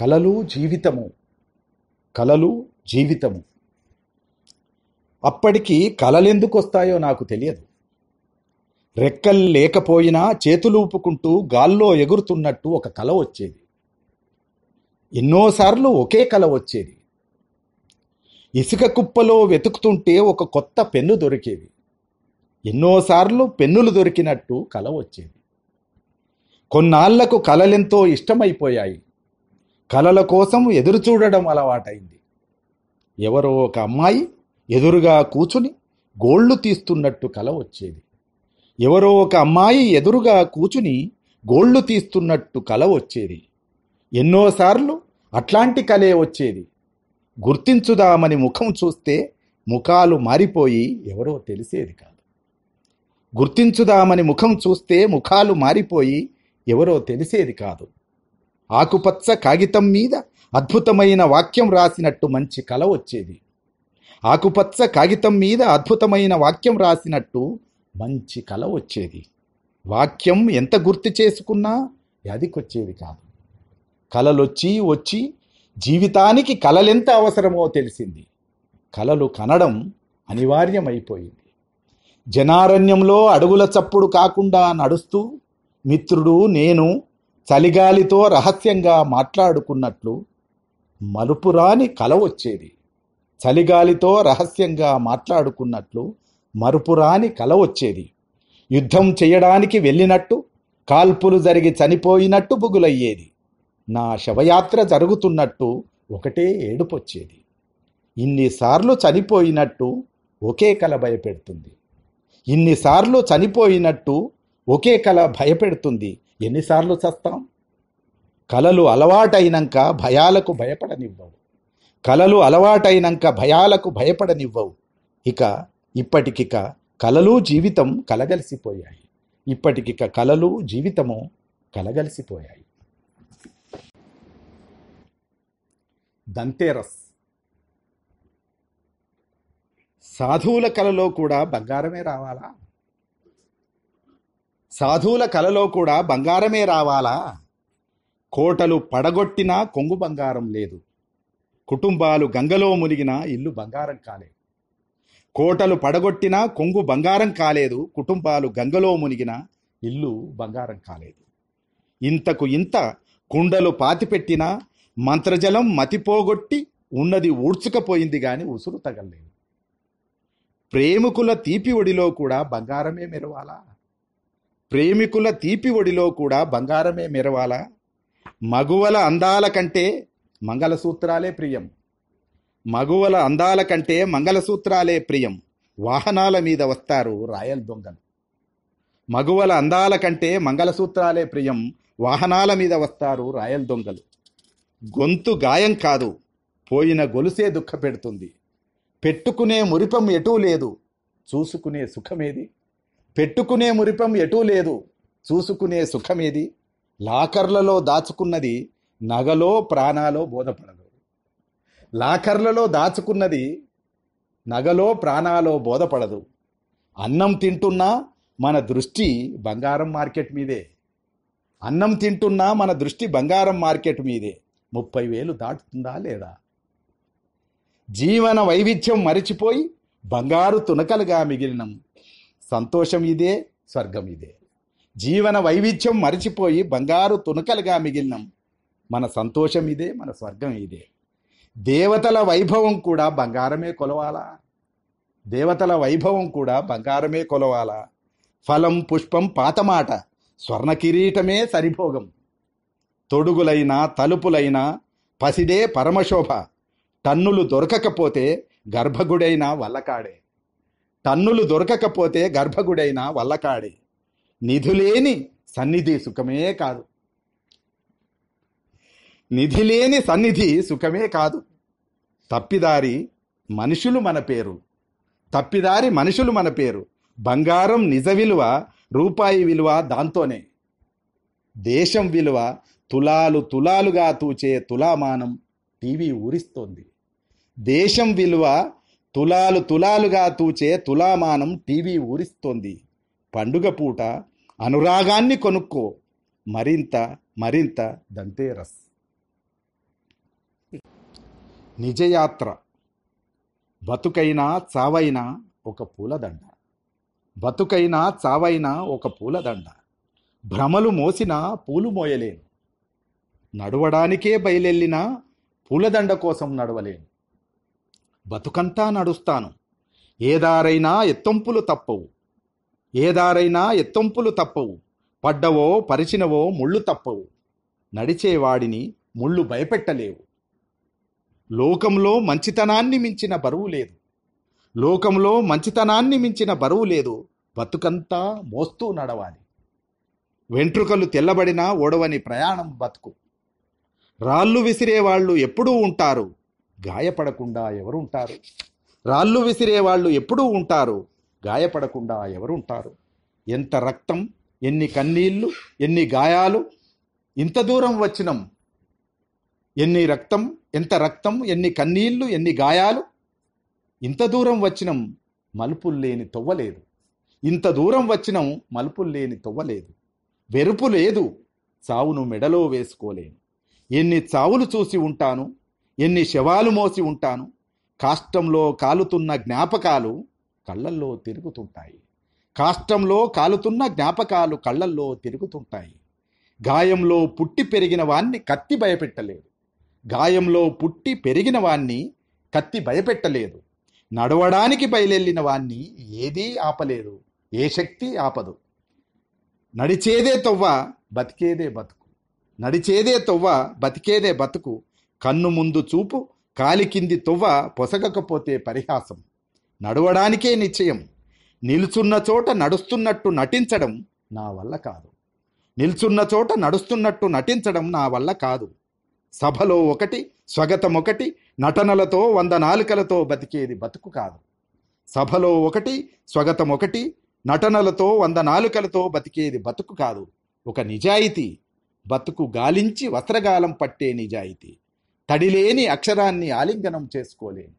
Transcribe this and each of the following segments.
కలలు జీవితము కలలు జీవితము అప్పటికి కలలెందుకు వస్తాయో నాకు తెలియదు రెక్కలు లేకపోయినా చేతులూపుకుంటూ గాల్లో ఎగురుతున్నట్టు ఒక కల వచ్చేది ఎన్నోసార్లు ఒకే కల వచ్చేది ఇసుక కుప్పలో వెతుకుతుంటే ఒక కొత్త పెన్ను దొరికేది ఎన్నోసార్లు పెన్నులు దొరికినట్టు కల వచ్చేది కొన్నాళ్లకు కలలెంతో ఇష్టమైపోయాయి కలల కోసం ఎదురు చూడడం అలవాటైంది ఎవరో ఒక అమ్మాయి ఎదురుగా కూచుని గోళ్లు తీస్తున్నట్టు కల వచ్చేది ఎవరో ఒక అమ్మాయి ఎదురుగా కూచుని గోళ్లు తీస్తున్నట్టు కల వచ్చేది ఎన్నోసార్లు అట్లాంటి కలే వచ్చేది గుర్తించుదామని ముఖం చూస్తే ముఖాలు మారిపోయి ఎవరో తెలిసేది కాదు గుర్తించుదామని ముఖం చూస్తే ముఖాలు మారిపోయి ఎవరో తెలిసేది కాదు ఆకుపచ్చ కాగితం మీద అద్భుతమైన వాక్యం రాసినట్టు మంచి కల వచ్చేది ఆకుపచ్చ కాగితం మీద అద్భుతమైన వాక్యం రాసినట్టు మంచి కల వచ్చేది వాక్యం ఎంత గుర్తు చేసుకున్నా వ్యాధికొచ్చేది కాదు కలలొచ్చి వచ్చి జీవితానికి కలలెంత అవసరమో తెలిసింది కలలు కనడం అనివార్యమైపోయింది జనారణ్యంలో అడుగుల చప్పుడు కాకుండా నడుస్తూ మిత్రుడు నేను చలిగాలితో రహస్యంగా మాట్లాడుకున్నట్లు మలుపురాని కల వచ్చేది చలిగాలితో రహస్యంగా మాట్లాడుకున్నట్లు మరుపురాని కల వచ్చేది యుద్ధం చేయడానికి వెళ్ళినట్టు కాల్పులు జరిగి చనిపోయినట్టు బుగులయ్యేది నా శవయాత్ర జరుగుతున్నట్టు ఒకటే ఏడుపొచ్చేది ఇన్నిసార్లు చనిపోయినట్టు ఒకే కల భయపెడుతుంది ఇన్నిసార్లు చనిపోయినట్టు ఒకే కల భయపెడుతుంది ఎన్నిసార్లు చస్తాం కలలు అలవాటైనాక భయాలకు భయపడనివ్వవు కలలు అలవాటైనాక భయాలకు భయపడనివ్వవు ఇక ఇప్పటికిక కలలు జీవితం కలగలిసిపోయాయి ఇప్పటికిక కలలు జీవితము కలగలిసిపోయాయి దంతేరస్ సాధువుల కలలో కూడా బంగారమే రావాలా సాధువుల కలలో కూడా బంగారమే రావాలా కోటలు పడగొట్టినా కొంగు బంగారం లేదు కుటుంబాలు గంగలో మునిగినా ఇల్లు బంగారం కాలేదు కోటలు పడగొట్టినా కొంగు బంగారం కాలేదు కుటుంబాలు గంగలో మునిగినా ఇల్లు బంగారం కాలేదు ఇంతకు ఇంత కుండలు పాతిపెట్టినా మంత్రజలం మతిపోగొట్టి ఉన్నది ఊడ్చుకపోయింది కానీ ఉసురు తగలేదు ప్రేమికుల తీపి ఒడిలో కూడా బంగారమే మెరవాలా ప్రేమికుల తీపి ఒడిలో కూడా బంగారమే మెరవాల మగువల అందాల కంటే మంగళసూత్రాలే ప్రియం మగువల అందాల కంటే మంగళసూత్రాలే ప్రియం వాహనాల మీద వస్తారు రాయల్ దొంగలు మగువల అందాల కంటే మంగళసూత్రాలే ప్రియం వాహనాల మీద వస్తారు రాయల్ దొంగలు గొంతు గాయం కాదు పోయిన గొలుసే దుఃఖపెడుతుంది పెట్టుకునే మురిపం ఎటూ లేదు చూసుకునే సుఖమేది పెట్టుకునే మురిపం ఎటూ లేదు చూసుకునే సుఖమేది లాకర్లలో దాచుకున్నది నగలో ప్రాణాలో బోధపడదు లాకర్లలో దాచుకున్నది నగలో ప్రాణాలో బోధపడదు అన్నం తింటున్నా మన దృష్టి బంగారం మార్కెట్ మీదే అన్నం తింటున్నా మన దృష్టి బంగారం మార్కెట్ మీదే ముప్పై వేలు దాటుతుందా లేదా జీవన వైవిధ్యం మరిచిపోయి బంగారు తునకలుగా మిగిలినం సంతోషం ఇదే స్వర్గం ఇదే జీవన వైవిధ్యం మరిచిపోయి బంగారు తునకలుగా మిగిలినాం మన సంతోషం ఇదే మన స్వర్గం ఇదే దేవతల వైభవం కూడా బంగారమే కొలవాలా దేవతల వైభవం కూడా బంగారమే కొలవాలా ఫలం పుష్పం పాతమాట స్వర్ణ కిరీటమే సరిభోగం తొడుగులైనా తలుపులైనా పసిదే పరమశోభ టన్నులు దొరకకపోతే గర్భగుడైన వల్లకాడే తన్నులు దొరకకపోతే గర్భగుడైన వల్లకాడే నిధులేని సన్నిధి సుఖమే కాదు నిధి లేని సన్నిధి సుఖమే కాదు తప్పిదారి మనుషులు మన పేరు తప్పిదారి మనుషులు మన పేరు బంగారం నిజ విలువ రూపాయి విలువ దాంతోనే దేశం విలువ తులాలు తులాలుగా తూచే తులామానం టీవీ ఊరిస్తోంది దేశం విలువ తులాలు తులాలుగా తూచే తులామానం టీవీ ఊరిస్తోంది పండుగ పూట అనురాగాన్ని కొనుక్కో మరింత మరింత దంతేరస్ నిజయాత్ర బతుకైనా చావైనా ఒక పూలదండ బతుకైనా చావైనా ఒక పూలదండ భ్రమలు మోసినా పూలు మోయలేను నడవడానికే బయలెళ్ళినా పూలదండ కోసం నడవలేను బతుకంతా నడుస్తాను ఏదారైనా ఎత్తొంపులు తప్పవు ఏదారైనా ఎత్తొంపులు తప్పవు పడ్డవో పరిచినవో ముళ్ళు తప్పవు నడిచేవాడిని ముళ్ళు భయపెట్టలేవు లోకంలో మంచితనాన్ని మించిన బరువు లేదు లోకంలో మంచితనాన్ని మించిన బరువు లేదు బతుకంతా మోస్తూ నడవాలి వెంట్రుకలు తెల్లబడినా ఓడవని ప్రయాణం బతుకు రాళ్ళు విసిరేవాళ్ళు ఎప్పుడూ ఉంటారు గాయపడకుండా ఎవరు ఉంటారు రాళ్ళు విసిరే వాళ్ళు ఎప్పుడూ ఉంటారు గాయపడకుండా ఎవరు ఉంటారు ఎంత రక్తం ఎన్ని కన్నీళ్ళు ఎన్ని గాయాలు ఇంత దూరం వచ్చినాం ఎన్ని రక్తం ఎంత రక్తం ఎన్ని కన్నీళ్ళు ఎన్ని గాయాలు ఇంత దూరం వచ్చినాం మలుపులు లేని తొవ్వలేదు ఇంత దూరం వచ్చినాం మలుపులు లేని తొవ్వలేదు వెరుపు లేదు చావును మెడలో వేసుకోలేను ఎన్ని చావులు చూసి ఉంటాను ఎన్ని శవాలు మోసి ఉంటాను కాష్టంలో కాలుతున్న జ్ఞాపకాలు కళ్ళల్లో తిరుగుతుంటాయి కాష్టంలో కాలుతున్న జ్ఞాపకాలు కళ్ళల్లో తిరుగుతుంటాయి గాయంలో పుట్టి పెరిగిన వాణ్ణి కత్తి భయపెట్టలేదు గాయంలో పుట్టి పెరిగిన వాణ్ణి కత్తి భయపెట్టలేదు నడవడానికి బయలెళ్ళిన వాణ్ణి ఏదీ ఆపలేదు ఏ శక్తి ఆపదు నడిచేదే తొవ్వ బతికేదే బతుకు నడిచేదే తొవ్వ బతికేదే బతుకు కన్ను ముందు చూపు కాలి కింది తువ్వ పొసగకపోతే పరిహాసం నడవడానికే నిశ్చయం నిలుచున్న చోట నడుస్తున్నట్టు నటించడం నా వల్ల కాదు నిల్చున్న చోట నడుస్తున్నట్టు నటించడం నా వల్ల కాదు సభలో ఒకటి స్వగతం ఒకటి నటనలతో వంద నాలుకలతో బతికేది బతుకు కాదు సభలో ఒకటి స్వగతం ఒకటి నటనలతో వంద నాలుకలతో బతికేది బతుకు కాదు ఒక నిజాయితీ బతుకు గాలించి వస్త్రగాలం పట్టే నిజాయితీ తడిలేని అక్షరాన్ని ఆలింగనం చేసుకోలేను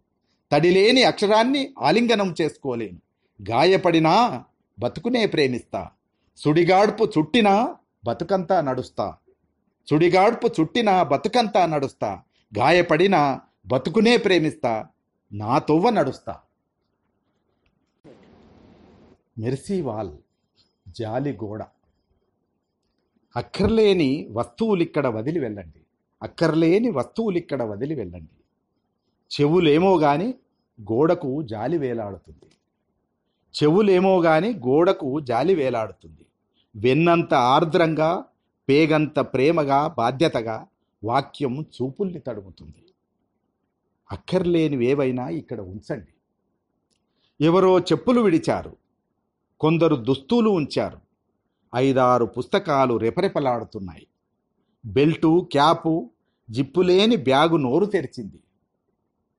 తడిలేని అక్షరాన్ని ఆలింగనం చేసుకోలేను గాయపడినా బతుకునే ప్రేమిస్తా సుడిగాడ్పు చుట్టినా బతుకంతా నడుస్తా సుడిగాడ్పు చుట్టినా బతుకంతా నడుస్తా గాయపడినా బతుకునే ప్రేమిస్తా నా నడుస్తా మెర్సీవాల్ జాలిగోడ అక్కర్లేని వస్తువులు ఇక్కడ వదిలి వెళ్ళండి అక్కర్లేని వస్తువులు ఇక్కడ వదిలి వెళ్ళండి చెవులేమో కానీ గోడకు జాలి వేలాడుతుంది చెవులేమో కానీ గోడకు జాలి వేలాడుతుంది వెన్నంత ఆర్ద్రంగా పేగంత ప్రేమగా బాధ్యతగా వాక్యం చూపుల్ని తడుముతుంది అక్కర్లేనివేవైనా ఇక్కడ ఉంచండి ఎవరో చెప్పులు విడిచారు కొందరు దుస్తులు ఉంచారు ఐదారు పుస్తకాలు రెపరెపలాడుతున్నాయి బెల్టు క్యాపు జిప్పులేని బ్యాగు నోరు తెరిచింది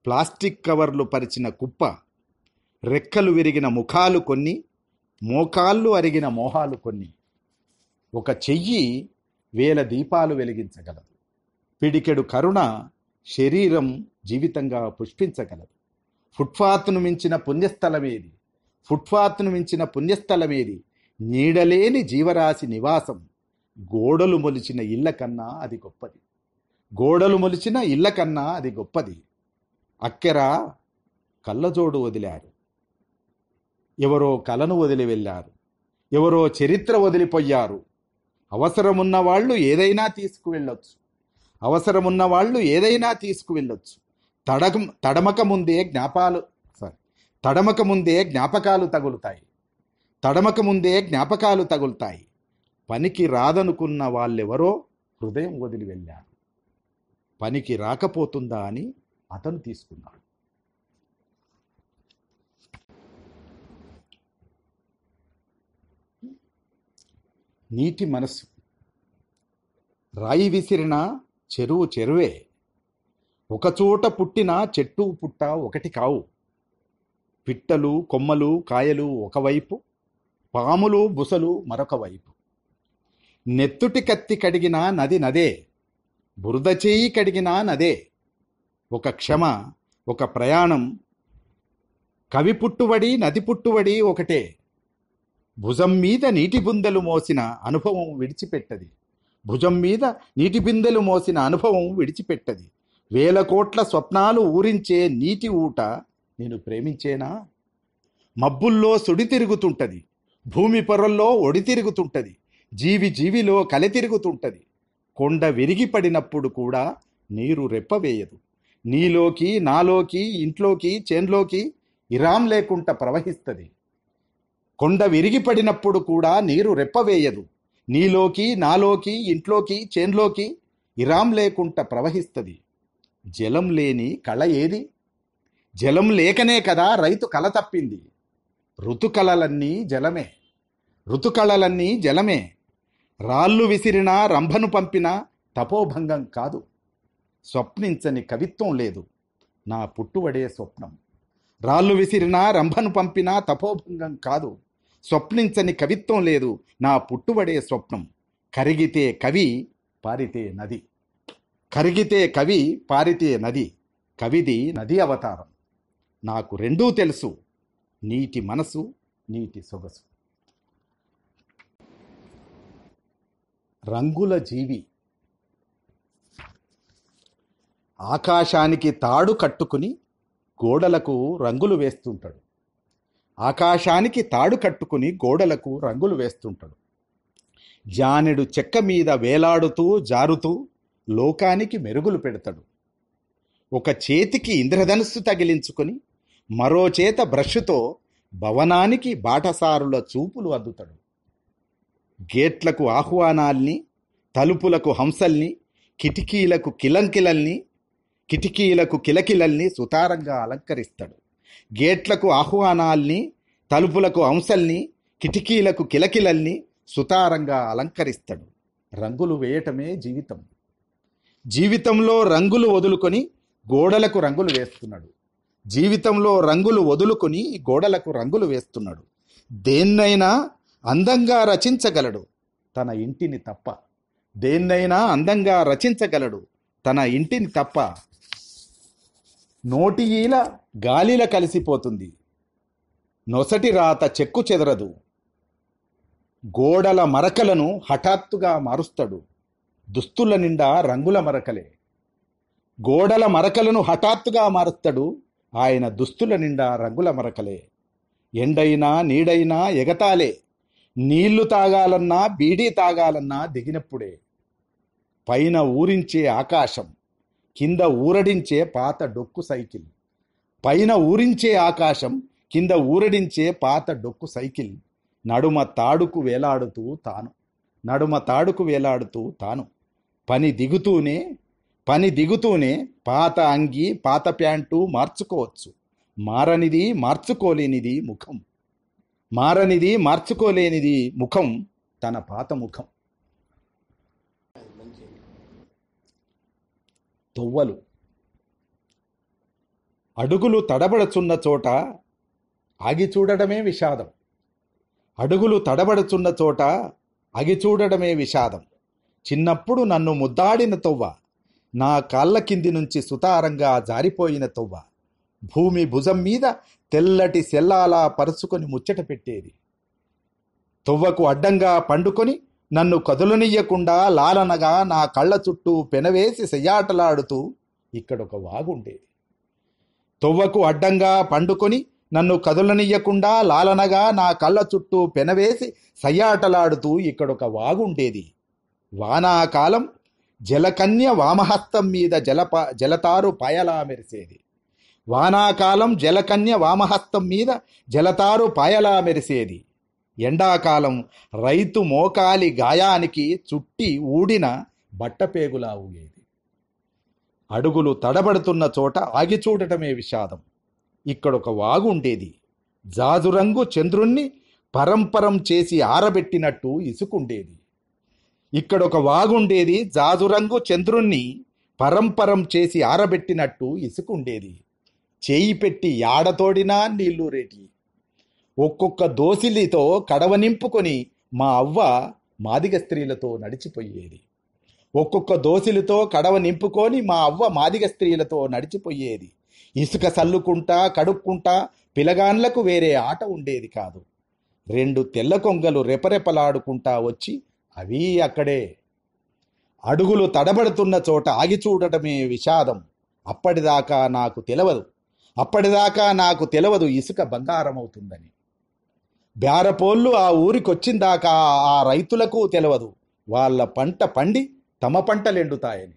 ప్లాస్టిక్ కవర్లు పరిచిన కుప్ప రెక్కలు విరిగిన ముఖాలు కొన్ని మోకాళ్ళు అరిగిన మోహాలు కొన్ని ఒక చెయ్యి వేల దీపాలు వెలిగించగలదు పిడికెడు కరుణ శరీరం జీవితంగా పుష్పించగలదు ఫుట్పాత్ను మించిన పుణ్యస్థలమేది ఫుట్పాత్ను మించిన పుణ్యస్థలమేది నీడలేని జీవరాశి నివాసం గోడలు మొలిచిన ఇళ్ళ కన్నా అది గొప్పది గోడలు మొలిచిన ఇళ్ళ కన్నా అది గొప్పది అక్కెర కళ్ళజోడు వదిలారు ఎవరో కలను వదిలి వెళ్ళారు ఎవరో చరిత్ర వదిలిపోయారు అవసరమున్న వాళ్ళు ఏదైనా తీసుకువెళ్ళొచ్చు అవసరమున్న వాళ్ళు ఏదైనా తీసుకువెళ్ళొచ్చు తడక తడమక ముందే జ్ఞాపాలు సారీ తడమక ముందే జ్ఞాపకాలు తగులుతాయి తడమక ముందే జ్ఞాపకాలు తగులుతాయి పనికి రాదనుకున్న వాళ్ళెవరో హృదయం వదిలి వెళ్ళారు పనికి రాకపోతుందా అని అతను తీసుకున్నాడు నీటి మనసు రాయి విసిరిన చెరువు చెరువే ఒకచోట పుట్టిన చెట్టు పుట్ట ఒకటి కావు పిట్టలు కొమ్మలు కాయలు ఒకవైపు పాములు బుసలు మరొక వైపు నెత్తుటి కత్తి కడిగినా నది నదే బురద చేయి కడిగినా నదే ఒక క్షమ ఒక ప్రయాణం కవి పుట్టుబడి నది పుట్టుబడి ఒకటే భుజం మీద నీటి బిందెలు మోసిన అనుభవం విడిచిపెట్టది భుజం మీద నీటి బిందెలు మోసిన అనుభవం విడిచిపెట్టది వేల కోట్ల స్వప్నాలు ఊరించే నీటి ఊట నేను ప్రేమించేనా మబ్బుల్లో సుడి తిరుగుతుంటది భూమి పొరల్లో ఒడి తిరుగుతుంటది జీవి జీవిలో కలెతిరుగుతుంటది కొండ విరిగిపడినప్పుడు కూడా నీరు రెప్పవేయదు నీలోకి నాలోకి ఇంట్లోకి చేన్లోకి ఇరాం లేకుండా ప్రవహిస్తుంది కొండ విరిగిపడినప్పుడు కూడా నీరు రెప్పవేయదు నీలోకి నాలోకి ఇంట్లోకి చేన్లోకి ఇరాం లేకుండా ప్రవహిస్తుంది జలం లేని కళ ఏది జలం లేకనే కదా రైతు కళ తప్పింది ఋతుకళలన్నీ జలమే ఋతుకళలన్నీ జలమే రాళ్ళు విసిరినా రంభను పంపినా తపోభంగం కాదు స్వప్నించని కవిత్వం లేదు నా పుట్టువడే స్వప్నం రాళ్ళు విసిరినా రంభను పంపినా తపోభంగం కాదు స్వప్నించని కవిత్వం లేదు నా పుట్టువడే స్వప్నం కరిగితే కవి పారితే నది కరిగితే కవి పారితే నది కవిది నది అవతారం నాకు రెండూ తెలుసు నీటి మనసు నీటి సొగసు రంగుల జీవి ఆకాశానికి తాడు కట్టుకుని గోడలకు రంగులు వేస్తుంటాడు ఆకాశానికి తాడు కట్టుకుని గోడలకు రంగులు వేస్తుంటాడు జానెడు చెక్క మీద వేలాడుతూ జారుతూ లోకానికి మెరుగులు పెడతాడు ఒక చేతికి ఇంద్రధనుస్సు తగిలించుకొని మరో చేత బ్రష్తో భవనానికి బాటసారుల చూపులు అద్దుతాడు గేట్లకు ఆహ్వానాల్ని తలుపులకు హంసల్ని కిటికీలకు కిలంకిలల్ని కిటికీలకు కిలకిలల్ని సుతారంగా అలంకరిస్తాడు గేట్లకు ఆహ్వానాల్ని తలుపులకు హంసల్ని కిటికీలకు కిలకిలల్ని సుతారంగా అలంకరిస్తాడు రంగులు వేయటమే జీవితం జీవితంలో రంగులు వదులుకొని గోడలకు రంగులు వేస్తున్నాడు జీవితంలో రంగులు వదులుకొని గోడలకు రంగులు వేస్తున్నాడు దేన్నైనా అందంగా రచించగలడు తన ఇంటిని తప్ప దేన్నైనా అందంగా రచించగలడు తన ఇంటిని తప్ప నోటి ఈల గాలిల కలిసిపోతుంది నొసటి రాత చెక్కు చెదరదు గోడల మరకలను హఠాత్తుగా మారుస్తాడు దుస్తుల నిండా రంగుల మరకలే గోడల మరకలను హఠాత్తుగా మారుస్తాడు ఆయన దుస్తుల నిండా రంగుల మరకలే ఎండైనా నీడైనా ఎగతాలే నీళ్లు తాగాలన్నా బీడీ తాగాలన్నా దిగినప్పుడే పైన ఊరించే ఆకాశం కింద ఊరడించే పాత డొక్కు సైకిల్ పైన ఊరించే ఆకాశం కింద ఊరడించే పాత డొక్కు సైకిల్ నడుమ తాడుకు వేలాడుతూ తాను నడుమ తాడుకు వేలాడుతూ తాను పని దిగుతూనే పని దిగుతూనే పాత అంగి పాత ప్యాంటు మార్చుకోవచ్చు మారనిది మార్చుకోలేనిది ముఖం మారనిది మార్చుకోలేనిది ముఖం తన పాత ముఖం తొవ్వలు అడుగులు తడబడుచున్న చోట ఆగి చూడడమే విషాదం అడుగులు తడబడుచున్న చోట అగి చూడడమే విషాదం చిన్నప్పుడు నన్ను ముద్దాడిన తొవ్వ నా కాళ్ళ కింది నుంచి సుతారంగా జారిపోయిన తొవ్వ భూమి భుజం మీద తెల్లటి సెల్లాలా పరుచుకొని ముచ్చట పెట్టేది తువ్వకు అడ్డంగా పండుకొని నన్ను కదులనియ్యకుండా లాలనగా నా కళ్ళ చుట్టూ పెనవేసి సెయ్యాటలాడుతూ ఇక్కడొక వాగుండేది తువ్వకు అడ్డంగా పండుకొని నన్ను కదులనియ్యకుండా లాలనగా నా కళ్ళ చుట్టూ పెనవేసి సయ్యాటలాడుతూ ఇక్కడొక వాగుండేది వానాకాలం జలకన్య వామహస్తం మీద జలప జలతారు పాయలా మెరిసేది వానాకాలం జలకన్య వామహస్తం మీద జలతారు పాయలా మెరిసేది ఎండాకాలం రైతు మోకాలి గాయానికి చుట్టి ఊడిన బట్టపేగులా ఊగేది అడుగులు తడబడుతున్న చోట ఆగి చూడటమే విషాదం ఇక్కడొక వాగుండేది జాజురంగు చంద్రుణ్ణి పరంపరం చేసి ఆరబెట్టినట్టు ఇసుకుండేది ఇక్కడొక వాగుండేది జాజురంగు చంద్రుణ్ణి పరంపరం చేసి ఆరబెట్టినట్టు ఇసుకుండేది చేయి పెట్టి యాడతోడినా నీళ్లు రేటి ఒక్కొక్క దోసిలితో కడవ నింపుకొని మా అవ్వ మాదిగ స్త్రీలతో నడిచిపోయేది ఒక్కొక్క దోసిలితో కడవ నింపుకొని మా అవ్వ మాదిగ స్త్రీలతో నడిచిపోయేది ఇసుక సల్లుకుంటా కడుక్కుంటా పిలగాన్లకు వేరే ఆట ఉండేది కాదు రెండు తెల్ల కొంగలు రెపరెపలాడుకుంటా వచ్చి అవి అక్కడే అడుగులు తడబడుతున్న చోట ఆగి చూడటమే విషాదం అప్పటిదాకా నాకు తెలవదు అప్పటిదాకా నాకు తెలవదు ఇసుక బంగారం అవుతుందని బ్యారపోళ్ళు ఆ ఊరికొచ్చిందాకా ఆ రైతులకు తెలవదు వాళ్ళ పంట పండి తమ పంటలు ఎండుతాయని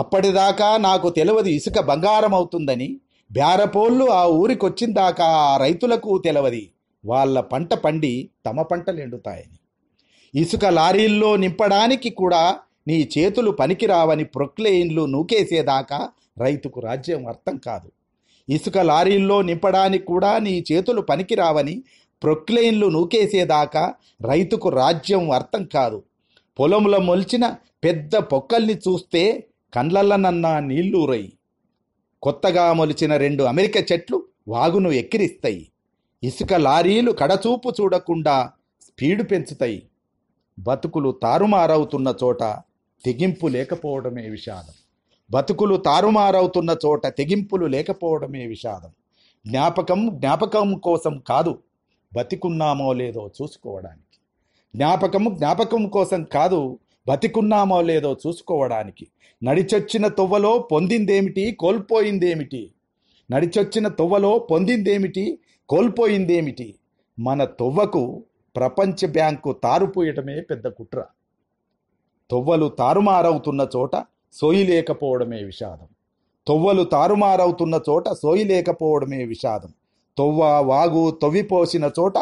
అప్పటిదాకా నాకు తెలవదు ఇసుక బంగారం అవుతుందని బ్యారపోళ్ళు ఆ ఊరికొచ్చిందాకా ఆ రైతులకు తెలవది వాళ్ళ పంట పండి తమ పంటలు ఎండుతాయని ఇసుక లారీల్లో నింపడానికి కూడా నీ చేతులు పనికిరావని ప్రొక్లెయిన్లు నూకేసేదాకా రైతుకు రాజ్యం అర్థం కాదు ఇసుక లారీల్లో నింపడానికి కూడా నీ చేతులు పనికిరావని ప్రొక్లెయిన్లు నూకేసేదాకా రైతుకు రాజ్యం అర్థం కాదు పొలంలో మొలిచిన పెద్ద పొక్కల్ని చూస్తే కండ్లల్లనన్నా నీళ్లూరయి కొత్తగా మొలిచిన రెండు అమెరికా చెట్లు వాగును ఎక్కిరిస్తాయి ఇసుక లారీలు కడచూపు చూడకుండా స్పీడు పెంచుతాయి బతుకులు తారుమారవుతున్న చోట తెగింపు లేకపోవడమే విషాదం బతుకులు తారుమారవుతున్న చోట తెగింపులు లేకపోవడమే విషాదం జ్ఞాపకం జ్ఞాపకం కోసం కాదు బతికున్నామో లేదో చూసుకోవడానికి జ్ఞాపకం జ్ఞాపకం కోసం కాదు బతికున్నామో లేదో చూసుకోవడానికి నడిచొచ్చిన తొవ్వలో పొందిందేమిటి కోల్పోయిందేమిటి నడిచొచ్చిన తొవ్వలో పొందిందేమిటి కోల్పోయిందేమిటి మన తొవ్వకు ప్రపంచ బ్యాంకు తారుపోయటమే పెద్ద కుట్ర తొవ్వలు తారుమారవుతున్న చోట సోయి లేకపోవడమే విషాదం తొవ్వలు తారుమారవుతున్న చోట సోయి లేకపోవడమే విషాదం తొవ్వ వాగు తొవ్విపోసిన చోట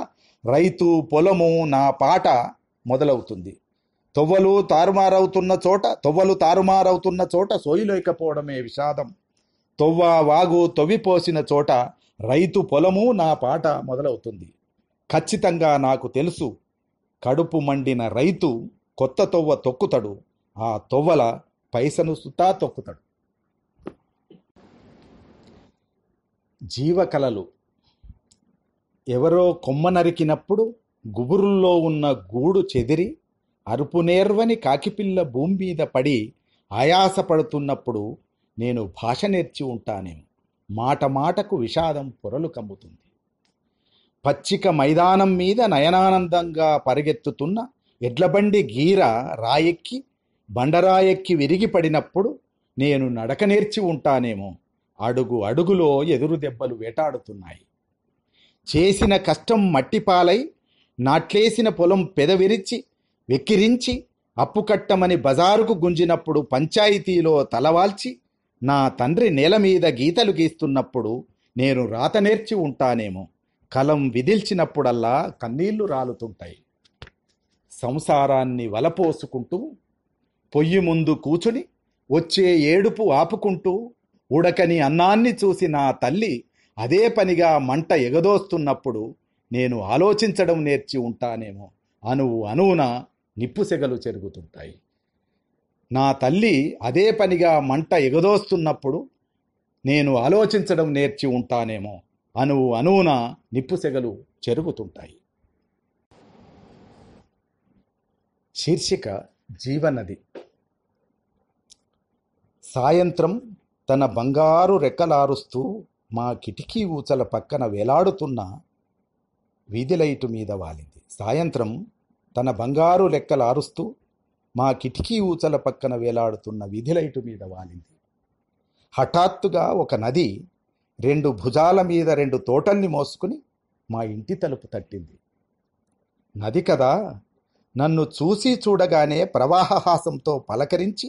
రైతు పొలము నా పాట మొదలవుతుంది తొవ్వలు తారుమారవుతున్న చోట తొవ్వలు తారుమారవుతున్న చోట సోయి లేకపోవడమే విషాదం తొవ్వ వాగు తొవ్విపోసిన చోట రైతు పొలము నా పాట మొదలవుతుంది ఖచ్చితంగా నాకు తెలుసు కడుపు మండిన రైతు కొత్త తొవ్వ తొక్కుతడు ఆ తొవ్వల పైసను సుతా తొక్కుతాడు జీవకళలు ఎవరో కొమ్మ నరికినప్పుడు గుబురుల్లో ఉన్న గూడు చెదిరి అరుపు నేర్వని కాకిపిల్ల భూమి మీద పడి ఆయాసపడుతున్నప్పుడు నేను భాష నేర్చి ఉంటానే మాట మాటకు విషాదం పొరలు కమ్ముతుంది పచ్చిక మైదానం మీద నయనానందంగా పరిగెత్తుతున్న ఎడ్లబండి గీర రాయెక్కి బండరాయెక్కి విరిగి పడినప్పుడు నేను నడక నేర్చి ఉంటానేమో అడుగు అడుగులో ఎదురు దెబ్బలు వేటాడుతున్నాయి చేసిన కష్టం మట్టిపాలై నాట్లేసిన పొలం పెదవిరిచి వెక్కిరించి అప్పు కట్టమని బజారుకు గుంజినప్పుడు పంచాయతీలో తలవాల్చి నా తండ్రి నేల మీద గీతలు గీస్తున్నప్పుడు నేను రాత నేర్చి ఉంటానేమో కలం విదిల్చినప్పుడల్లా కన్నీళ్లు రాలుతుంటాయి సంసారాన్ని వలపోసుకుంటూ పొయ్యి ముందు కూచుని వచ్చే ఏడుపు ఆపుకుంటూ ఉడకని అన్నాన్ని చూసి నా తల్లి అదే పనిగా మంట ఎగదోస్తున్నప్పుడు నేను ఆలోచించడం నేర్చి ఉంటానేమో అనువు అనువున నిప్పుసెగలు చెరుగుతుంటాయి నా తల్లి అదే పనిగా మంట ఎగదోస్తున్నప్పుడు నేను ఆలోచించడం నేర్చి ఉంటానేమో అనువు అనువున నిప్పుసెగలు చెరుగుతుంటాయి శీర్షిక జీవనది సాయంత్రం తన బంగారు రెక్కలారుస్తూ మా కిటికీ ఊచల పక్కన వేలాడుతున్న వీధి లైటు మీద వాలింది సాయంత్రం తన బంగారు లెక్కలారుస్తూ మా కిటికీ ఊచల పక్కన వేలాడుతున్న వీధి లైటు మీద వాలింది హఠాత్తుగా ఒక నది రెండు భుజాల మీద రెండు తోటల్ని మోసుకుని మా ఇంటి తలుపు తట్టింది నది కదా నన్ను చూసి చూడగానే ప్రవాహహాసంతో పలకరించి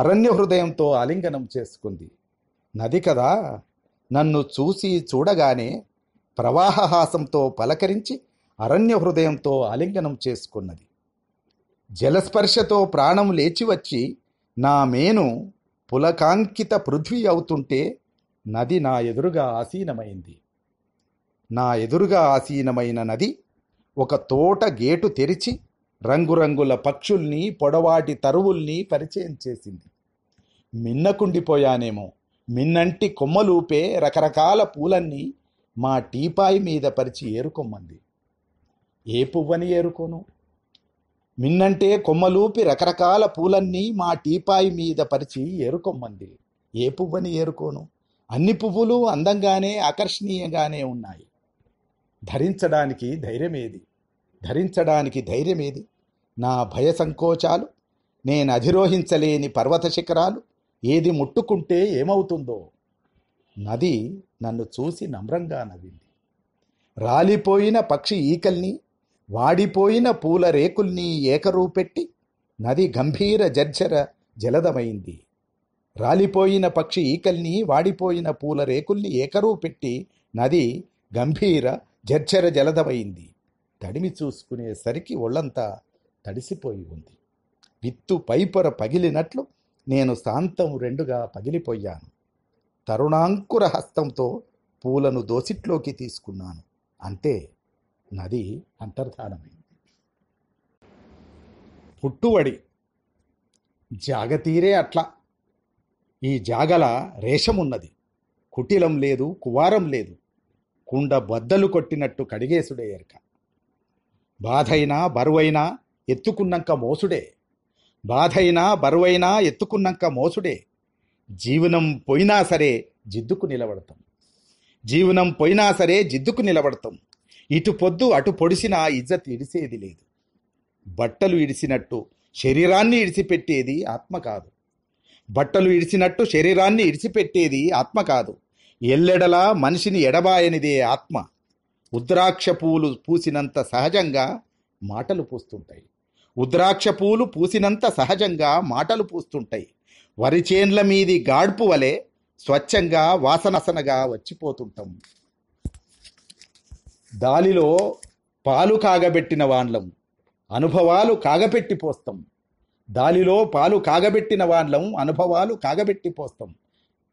అరణ్య హృదయంతో ఆలింగనం చేసుకుంది నది కదా నన్ను చూసి చూడగానే ప్రవాహహాసంతో పలకరించి అరణ్య హృదయంతో ఆలింగనం చేసుకున్నది జలస్పర్శతో ప్రాణం లేచి వచ్చి నా మేను పులకాంకిత పృథ్వీ అవుతుంటే నది నా ఎదురుగా ఆసీనమైంది నా ఎదురుగా ఆసీనమైన నది ఒక తోట గేటు తెరిచి రంగురంగుల పక్షుల్ని పొడవాటి తరువుల్ని పరిచయం చేసింది మిన్నకుండిపోయానేమో మిన్నంటి కొమ్మలూపే రకరకాల పూలన్నీ మా టీపాయి మీద పరిచి ఏరుకొమ్మంది ఏ పువ్వని ఏరుకోను మిన్నంటే కొమ్మలూపి రకరకాల పూలన్నీ మా టీపాయి మీద పరిచి ఏరుకొమ్మంది ఏ పువ్వని ఏరుకోను అన్ని పువ్వులు అందంగానే ఆకర్షణీయంగానే ఉన్నాయి ధరించడానికి ధైర్యమేది ధరించడానికి ధైర్యమేది నా భయ సంకోచాలు నేను అధిరోహించలేని పర్వత శిఖరాలు ఏది ముట్టుకుంటే ఏమవుతుందో నది నన్ను చూసి నమ్రంగా నవ్వింది రాలిపోయిన పక్షి ఈకల్ని వాడిపోయిన పూల రేకుల్ని ఏకరూపెట్టి నది గంభీర జర్జర జలదమైంది రాలిపోయిన పక్షి ఈకల్ని వాడిపోయిన పూల రేకుల్ని ఏకరూపెట్టి నది గంభీర జర్జర జలదమైంది తడిమి చూసుకునేసరికి ఒళ్ళంతా తడిసిపోయి ఉంది విత్తు పైపొర పగిలినట్లు నేను శాంతం రెండుగా పగిలిపోయాను తరుణాంకుర హస్తంతో పూలను దోసిట్లోకి తీసుకున్నాను అంతే నది అంతర్ధానమైంది పుట్టువడి జాగతీరే అట్లా ఈ జాగల రేషమున్నది కుటిలం లేదు కువారం లేదు కుండ బద్దలు కొట్టినట్టు కడిగేసుడే ఎరక బాధైనా బరువైనా ఎత్తుకున్నాక మోసుడే బాధైనా బరువైనా ఎత్తుకున్నాక మోసుడే జీవనం పోయినా సరే జిద్దుకు నిలబడతాం జీవనం పోయినా సరే జిద్దుకు నిలబడతాం ఇటు పొద్దు అటు పొడిసిన ఇజ్జత్ ఇడిసేది లేదు బట్టలు ఇడిసినట్టు శరీరాన్ని ఇడిసిపెట్టేది ఆత్మ కాదు బట్టలు ఇడిసినట్టు శరీరాన్ని ఇడిసిపెట్టేది ఆత్మ కాదు ఎల్లెడలా మనిషిని ఎడబాయనిదే ఆత్మ ఉద్రాక్ష పూలు పూసినంత సహజంగా మాటలు పూస్తుంటాయి ఉద్రాక్ష పూలు పూసినంత సహజంగా మాటలు పూస్తుంటాయి వరి చేన్ల మీది గాడ్పు వలె స్వచ్ఛంగా వాసనసనగా వచ్చిపోతుంటాం దాలిలో పాలు కాగబెట్టిన వాండ్లం అనుభవాలు కాగబెట్టి పోస్తాం దాలిలో పాలు కాగబెట్టిన వాండ్లం అనుభవాలు కాగబెట్టి పోస్తాం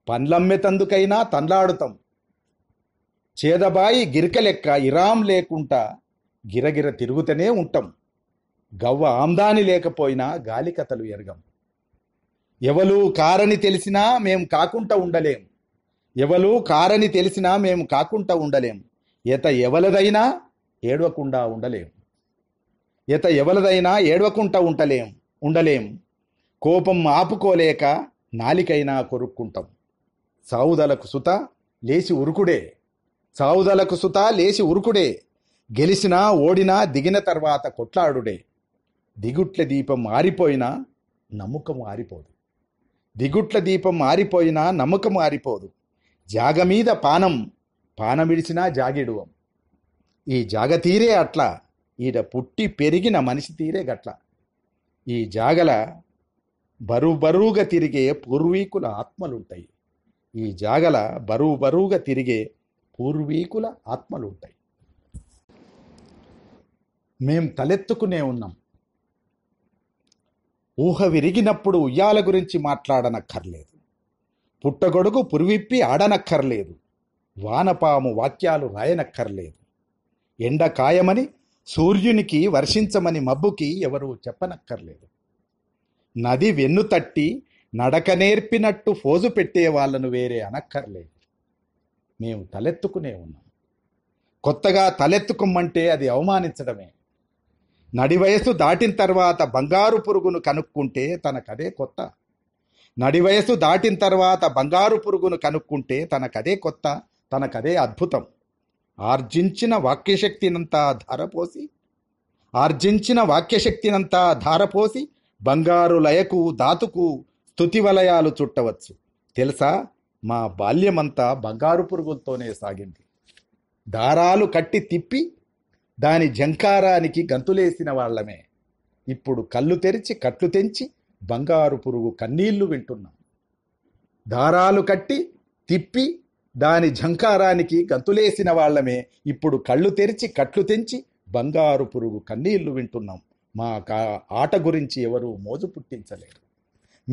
పండ్లమ్మెతందుకైనా తండ్లాడుతాం చేదబాయి గిరికలెక్క ఇరాం లేకుండా గిరగిర తిరుగుతూనే ఉంటాం గవ్వ ఆమ్దాని లేకపోయినా గాలి కథలు ఎరగం ఎవలు కారని తెలిసినా మేము కాకుండా ఉండలేం ఎవలు కారని తెలిసినా మేము కాకుండా ఉండలేం ఎత ఎవలదైనా ఏడవకుండా ఉండలేం ఎత ఎవలదైనా ఏడవకుండా ఉండలేం ఉండలేం కోపం ఆపుకోలేక నాలికైనా కొరుక్కుంటాం సావుదలకు సుత లేచి ఉరుకుడే సావుదలకు సుత లేచి ఉరుకుడే గెలిచినా ఓడినా దిగిన తర్వాత కొట్లాడుడే దిగుట్ల దీపం మారిపోయినా నమ్మకం మారిపోదు దిగుట్ల దీపం మారిపోయినా నమ్మకం జాగ జాగమీద పానం పానమిడిచినా జాగిడువం ఈ జాగ తీరే అట్లా ఈడ పుట్టి పెరిగిన మనిషి తీరే గట్ల ఈ జాగల బరువు బరువుగా తిరిగే పూర్వీకుల ఆత్మలుంటాయి ఈ జాగల బరువు బరువుగా తిరిగే పూర్వీకుల ఆత్మలుంటాయి మేం తలెత్తుకునే ఉన్నాం ఊహ విరిగినప్పుడు ఉయ్యాల గురించి మాట్లాడనక్కర్లేదు పుట్టగొడుగు పురివిప్పి ఆడనక్కర్లేదు వానపాము వాక్యాలు రాయనక్కర్లేదు ఎండ కాయమని సూర్యునికి వర్షించమని మబ్బుకి ఎవరూ చెప్పనక్కర్లేదు నది వెన్ను తట్టి నడక నేర్పినట్టు ఫోజు పెట్టే వాళ్ళను వేరే అనక్కర్లేదు మేము తలెత్తుకునే ఉన్నాం కొత్తగా తలెత్తుకుమ్మంటే అది అవమానించడమే నడి వయస్సు దాటిన తర్వాత బంగారు పురుగును కనుక్కుంటే తనకదే కొత్త నడి వయస్సు దాటిన తర్వాత బంగారు పురుగును కనుక్కుంటే తనకదే కొత్త తనకదే అద్భుతం ఆర్జించిన వాక్యశక్తినంతా ధారపోసి ఆర్జించిన వాక్యశక్తినంతా ధారపోసి బంగారు లయకు దాతుకు వలయాలు చుట్టవచ్చు తెలుసా మా బాల్యమంతా బంగారు పురుగులతోనే సాగింది దారాలు కట్టి తిప్పి దాని జంకారానికి గంతులేసిన వాళ్ళమే ఇప్పుడు కళ్ళు తెరిచి కట్లు తెంచి బంగారు పురుగు కన్నీళ్లు వింటున్నాం దారాలు కట్టి తిప్పి దాని ఝంకారానికి గంతులేసిన వాళ్ళమే ఇప్పుడు కళ్ళు తెరిచి కట్లు తెంచి బంగారు పురుగు కన్నీళ్లు వింటున్నాం మా ఆట గురించి ఎవరూ మోజు పుట్టించలేరు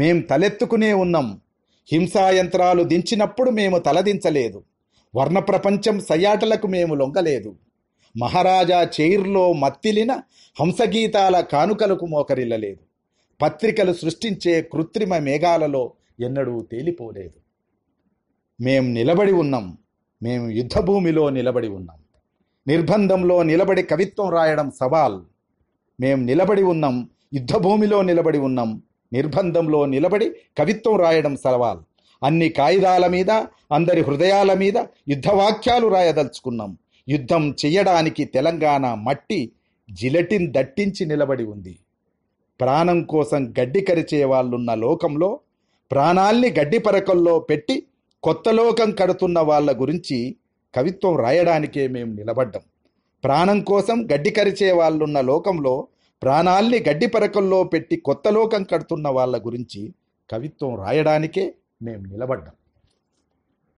మేం తలెత్తుకునే ఉన్నాం హింసాయంత్రాలు దించినప్పుడు మేము తలదించలేదు వర్ణ ప్రపంచం సయాటలకు మేము లొంగలేదు మహారాజా చైర్లో మత్తిలిన హంసగీతాల కానుకలకు మోకరిల్లలేదు పత్రికలు సృష్టించే కృత్రిమ మేఘాలలో ఎన్నడూ తేలిపోలేదు మేం నిలబడి ఉన్నాం మేము యుద్ధభూమిలో నిలబడి ఉన్నాం నిర్బంధంలో నిలబడి కవిత్వం రాయడం సవాల్ మేం నిలబడి ఉన్నాం యుద్ధభూమిలో నిలబడి ఉన్నాం నిర్బంధంలో నిలబడి కవిత్వం రాయడం సవాల్ అన్ని కాయిదాల మీద అందరి హృదయాల మీద యుద్ధవాక్యాలు రాయదలుచుకున్నాం యుద్ధం చేయడానికి తెలంగాణ మట్టి జిలటిన్ దట్టించి నిలబడి ఉంది ప్రాణం కోసం గడ్డి కరిచే వాళ్ళున్న లోకంలో ప్రాణాల్ని గడ్డి పరకల్లో పెట్టి కొత్త లోకం కడుతున్న వాళ్ళ గురించి కవిత్వం రాయడానికే మేము నిలబడ్డం ప్రాణం కోసం గడ్డి కరిచే వాళ్ళున్న లోకంలో ప్రాణాల్ని గడ్డి పరకల్లో పెట్టి కొత్త లోకం కడుతున్న వాళ్ళ గురించి కవిత్వం రాయడానికే మేము నిలబడ్డాం